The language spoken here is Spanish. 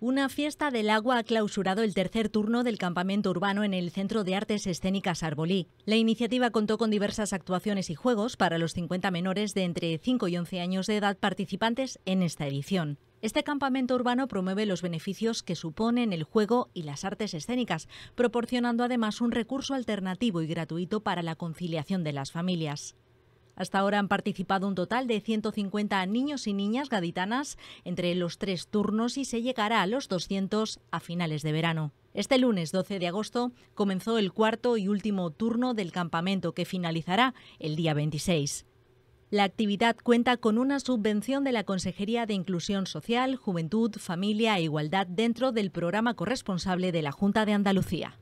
Una fiesta del agua ha clausurado el tercer turno del campamento urbano en el Centro de Artes Escénicas Arbolí. La iniciativa contó con diversas actuaciones y juegos para los 50 menores de entre 5 y 11 años de edad participantes en esta edición. Este campamento urbano promueve los beneficios que suponen el juego y las artes escénicas, proporcionando además un recurso alternativo y gratuito para la conciliación de las familias. Hasta ahora han participado un total de 150 niños y niñas gaditanas entre los tres turnos y se llegará a los 200 a finales de verano. Este lunes 12 de agosto comenzó el cuarto y último turno del campamento que finalizará el día 26. La actividad cuenta con una subvención de la Consejería de Inclusión Social, Juventud, Familia e Igualdad dentro del programa corresponsable de la Junta de Andalucía.